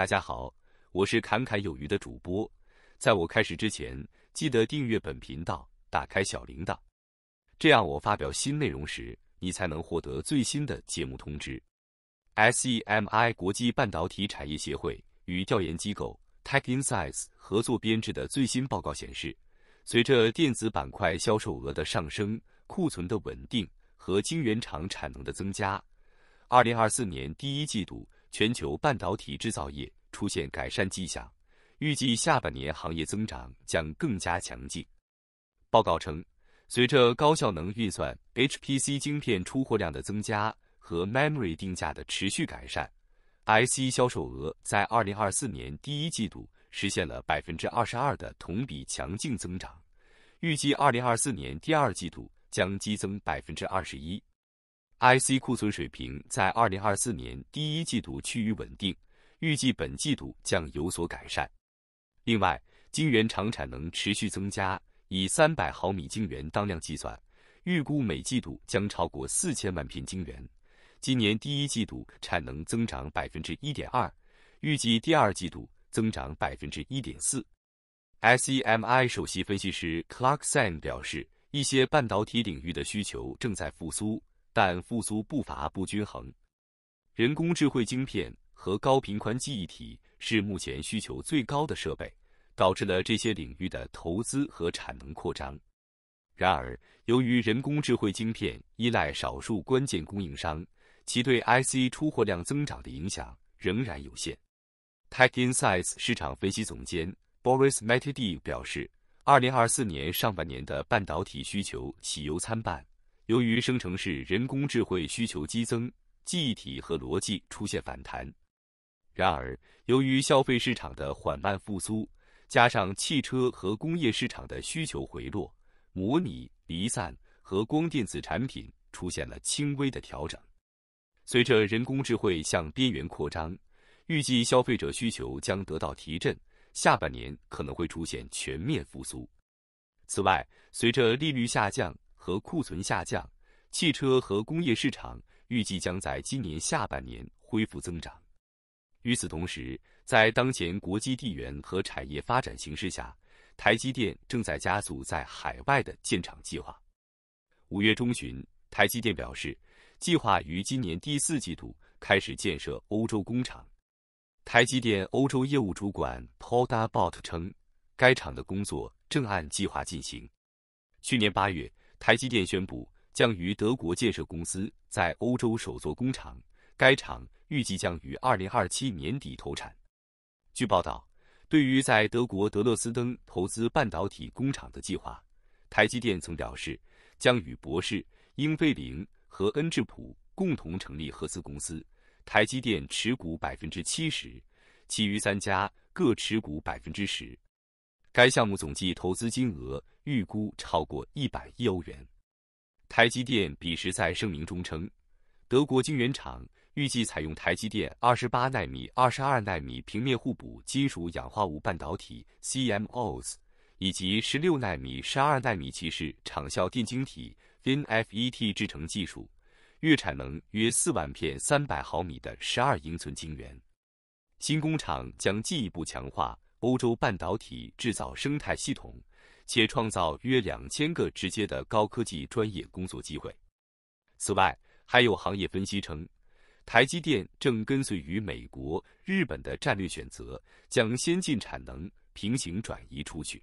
大家好，我是侃侃有余的主播。在我开始之前，记得订阅本频道，打开小铃铛，这样我发表新内容时，你才能获得最新的节目通知。SEMI 国际半导体产业协会与调研机构 TechInsights 合作编制的最新报告显示，随着电子板块销售额的上升、库存的稳定和晶圆厂产能的增加，2024年第一季度。全球半导体制造业出现改善迹象，预计下半年行业增长将更加强劲。报告称，随着高效能运算 （HPC） 晶片出货量的增加和 memory 定价的持续改善，IC 销售额在二零二四年第一季度实现了百分之二十二的同比强劲增长，预计二零二四年第二季度将激增百分之二十一。IC 库存水平在二零二四年第一季度趋于稳定，预计本季度将有所改善。另外，晶圆厂产能持续增加，以三百毫米晶圆当量计算，预估每季度将超过四千万片晶圆。今年第一季度产能增长百分之一点二，预计第二季度增长百分之一点四。Semi 首席分析师 Clarkson 表示，一些半导体领域的需求正在复苏。但复苏步伐不均衡。人工智慧晶片和高频宽记忆体是目前需求最高的设备，导致了这些领域的投资和产能扩张。然而，由于人工智慧晶片依赖少数关键供应商，其对 IC 出货量增长的影响仍然有限。TechInsights 市场分析总监 Boris m e t t d v 表示：“2024 年上半年的半导体需求喜忧参半。”由于生成式人工智慧需求激增，记忆体和逻辑出现反弹。然而，由于消费市场的缓慢复苏，加上汽车和工业市场的需求回落，模拟、离散和光电子产品出现了轻微的调整。随着人工智慧向边缘扩张，预计消费者需求将得到提振，下半年可能会出现全面复苏。此外，随着利率下降。和库存下降，汽车和工业市场预计将在今年下半年恢复增长。与此同时，在当前国际地缘和产业发展形势下，台积电正在加速在海外的建厂计划。五月中旬，台积电表示，计划于今年第四季度开始建设欧洲工厂。台积电欧洲业务主管 Paula Bott 称，该厂的工作正按计划进行。去年八月。台积电宣布，将于德国建设公司在欧洲首座工厂，该厂预计将于二零二七年底投产。据报道，对于在德国德勒斯登投资半导体工厂的计划，台积电曾表示，将与博士、英飞凌和恩智浦共同成立合资公司，台积电持股百分之七十，其余三家各持股百分之十。该项目总计投资金额预估超过一百亿欧元。台积电彼时在声明中称，德国晶圆厂预计采用台积电二十八纳米、二十二纳米平面互补金属氧化物半导体 （CMOS） 以及十六纳米、十二纳米骑式场效电晶体 （FinFET） 制程技术，月产能约四万片三百毫米的十二英寸晶圆。新工厂将进一步强化。欧洲半导体制造生态系统，且创造约两千个直接的高科技专业工作机会。此外，还有行业分析称，台积电正跟随于美国、日本的战略选择，将先进产能平行转移出去。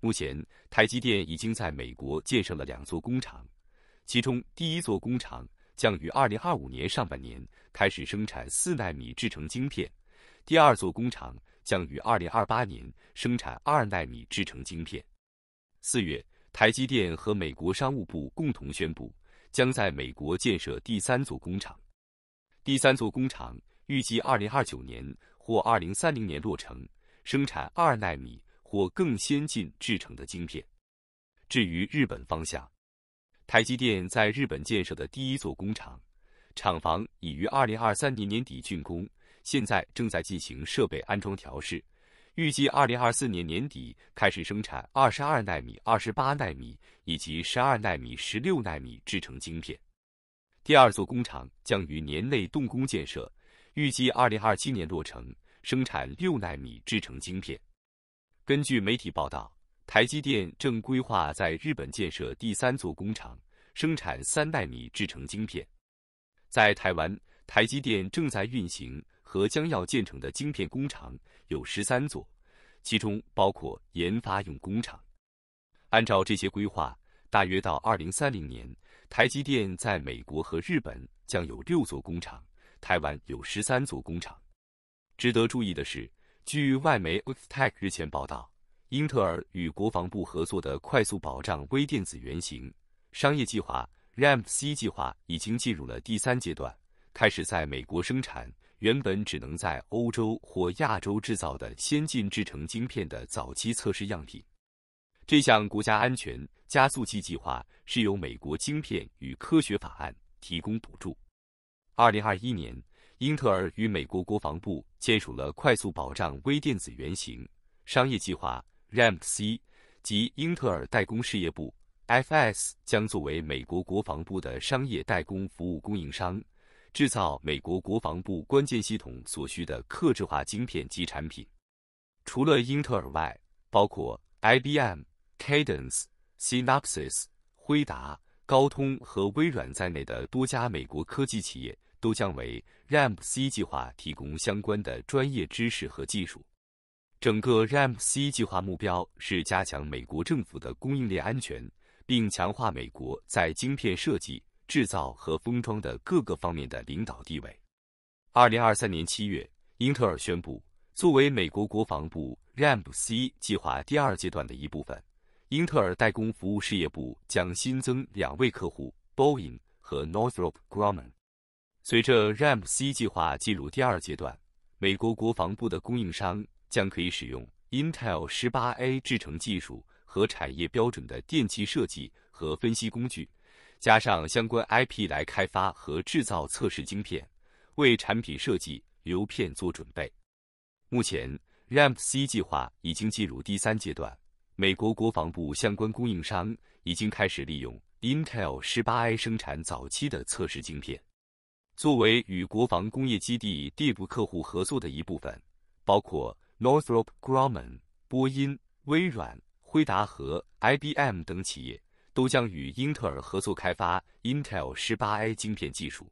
目前，台积电已经在美国建设了两座工厂，其中第一座工厂将于二零二五年上半年开始生产四纳米制程晶片，第二座工厂。将于二零二八年生产二纳米制成晶片。四月，台积电和美国商务部共同宣布，将在美国建设第三座工厂。第三座工厂预计二零二九年或二零三零年落成，生产二纳米或更先进制成的晶片。至于日本方向，台积电在日本建设的第一座工厂厂房已于二零二三年年底竣工。现在正在进行设备安装调试，预计二零二四年年底开始生产二十二纳米、二十八纳米以及十二纳米、十六纳米制成晶片。第二座工厂将于年内动工建设，预计二零二七年落成，生产六纳米制成晶片。根据媒体报道，台积电正规划在日本建设第三座工厂，生产三纳米制成晶片。在台湾，台积电正在运行。和将要建成的晶片工厂有十三座，其中包括研发用工厂。按照这些规划，大约到二零三零年，台积电在美国和日本将有六座工厂，台湾有十三座工厂。值得注意的是，据外媒 Ox Tech 日前报道，英特尔与国防部合作的快速保障微电子原型商业计划 （RAMC 计划）已经进入了第三阶段，开始在美国生产。原本只能在欧洲或亚洲制造的先进制成晶片的早期测试样品。这项国家安全加速器计划是由美国晶片与科学法案提供补助。二零二一年，英特尔与美国国防部签署了快速保障微电子原型商业计划 （RAMC），及英特尔代工事业部 （FS） 将作为美国国防部的商业代工服务供应商。制造美国国防部关键系统所需的克制化晶片及产品，除了英特尔外，包括 IBM、Cadence、Synopsys、辉达、高通和微软在内的多家美国科技企业都将为 RAMC 计划提供相关的专业知识和技术。整个 RAMC 计划目标是加强美国政府的供应链安全，并强化美国在晶片设计。制造和封装的各个方面的领导地位。二零二三年七月，英特尔宣布，作为美国国防部 RAMC 计划第二阶段的一部分，英特尔代工服务事业部将新增两位客户：Boeing 和 Northrop Grumman。随着 RAMC 计划进入第二阶段，美国国防部的供应商将可以使用 Intel 18A 制程技术和产业标准的电气设计和分析工具。加上相关 IP 来开发和制造测试晶片，为产品设计流片做准备。目前，RMC a 计划已经进入第三阶段，美国国防部相关供应商已经开始利用 Intel 18A 生产早期的测试晶片，作为与国防工业基地 e 部客户合作的一部分，包括 Northrop Grumman、波音、微软、辉达和 IBM 等企业。都将与英特尔合作开发 Intel 18A 芯片技术。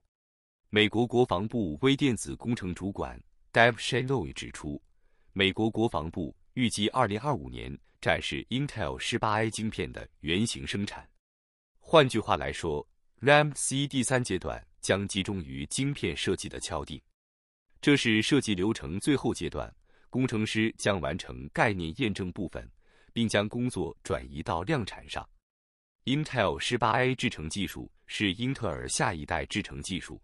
美国国防部微电子工程主管 Dave s h a n o y 指出，美国国防部预计2025年展示 Intel 18A 芯片的原型生产。换句话来说，RAMC 第三阶段将集中于晶片设计的敲定，这是设计流程最后阶段，工程师将完成概念验证部分，并将工作转移到量产上。Intel 18A 制程技术是英特尔下一代制程技术，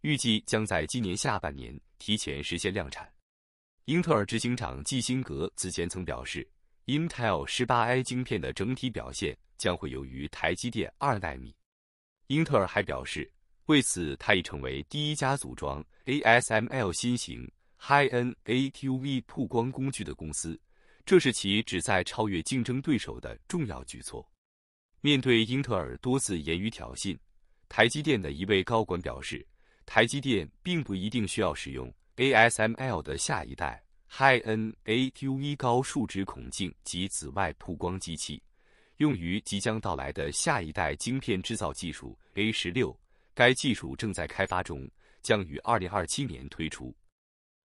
预计将在今年下半年提前实现量产。英特尔执行长基辛格此前曾表示，Intel 18A 芯片的整体表现将会优于台积电二纳米。英特尔还表示，为此它已成为第一家组装 ASML 新型 HiN A t v 曝光工具的公司，这是其旨在超越竞争对手的重要举措。面对英特尔多次言语挑衅，台积电的一位高管表示，台积电并不一定需要使用 ASML 的下一代 HiN g h A Q E 高数值孔径及紫外曝光机器，用于即将到来的下一代芯片制造技术 A 十六。该技术正在开发中，将于二零二七年推出。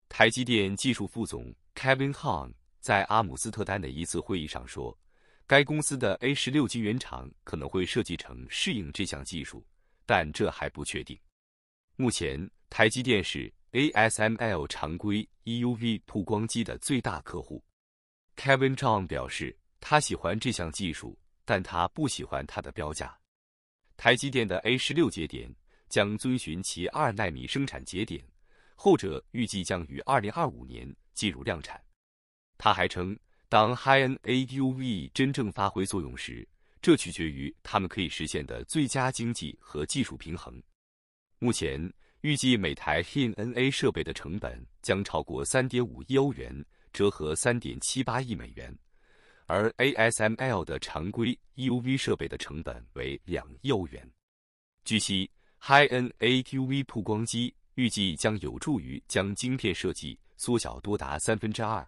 台积电技术副总 Kevin Hong 在阿姆斯特丹的一次会议上说。该公司的 A 十六晶原厂可能会设计成适应这项技术，但这还不确定。目前，台积电是 ASML 常规 EUV 曝光机的最大客户。Kevin John 表示，他喜欢这项技术，但他不喜欢它的标价。台积电的 A 十六节点将遵循其二纳米生产节点，后者预计将于二零二五年进入量产。他还称。当 HiN A U V 真正发挥作用时，这取决于它们可以实现的最佳经济和技术平衡。目前预计每台 HiN A 设备的成本将超过3.5亿欧元，折合3.78亿美元，而 ASML 的常规 EUV 设备的成本为2亿欧元。据悉，HiN g h A U V 曝光机预计将有助于将晶片设计缩小多达三分之二。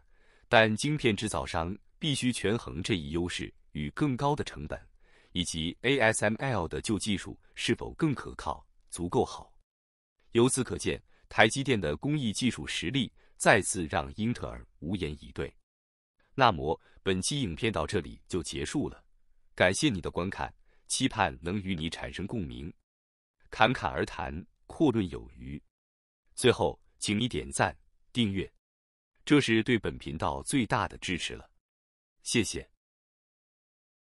但晶片制造商必须权衡这一优势与更高的成本，以及 ASML 的旧技术是否更可靠、足够好。由此可见，台积电的工艺技术实力再次让英特尔无言以对。那么，本期影片到这里就结束了，感谢你的观看，期盼能与你产生共鸣。侃侃而谈，阔论有余。最后，请你点赞、订阅。这是对本频道最大的支持了，谢谢。